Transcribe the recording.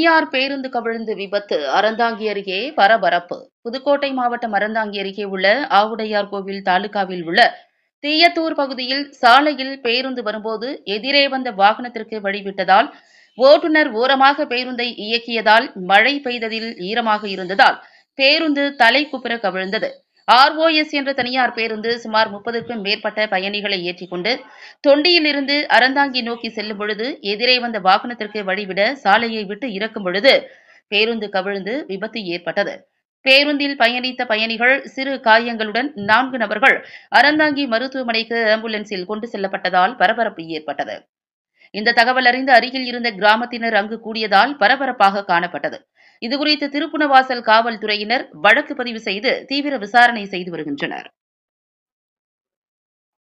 தனியார் பேருந்து கவிழ்ந்து விபத்து அறந்தாங்கி அருகே பரபரப்பு புதுக்கோட்டை மாவட்டம் அறந்தாங்கி அருகே உள்ள ஆவுடையார் கோவில் தாலுகாவில் உள்ள தீயத்தூர் பகுதியில் சாலையில் பேருந்து வரும்போது எதிரே வந்த வாகனத்திற்கு வழிவிட்டதால் ஓட்டுநர் ஓரமாக பேருந்தை இயக்கியதால் மழை பெய்ததில் ஈரமாக இருந்ததால் பேருந்து தலை குப்புற கவிழ்ந்தது ஆர்ஓஎஸ் என்ற தனியார் பேருந்து சுமார் முப்பதுக்கும் மேற்பட்ட பயணிகளை ஏற்றிக்கொண்டு தொண்டியிலிருந்து அறந்தாங்கி நோக்கி செல்லும் பொழுது எதிரே வந்த வாகனத்திற்கு வழிவிட சாலையை விட்டு இறக்கும் பொழுது பேருந்து கவிழ்ந்து விபத்து ஏற்பட்டது பேருந்தில் பயணித்த பயணிகள் சிறு காயங்களுடன் நான்கு நபர்கள் அறந்தாங்கி மருத்துவமனைக்கு ஆம்புலன்ஸில் கொண்டு செல்லப்பட்டதால் பரபரப்பு ஏற்பட்டது இந்த தகவல் அறிந்து அருகில் இருந்த கிராமத்தினர் அங்கு கூடியதால் பரபரப்பாக காணப்பட்டது இதுகுறித்து திருப்புணவாசல் காவல்துறையினர் வழக்கு பதிவு செய்து தீவிர விசாரணை செய்து வருகின்றனர்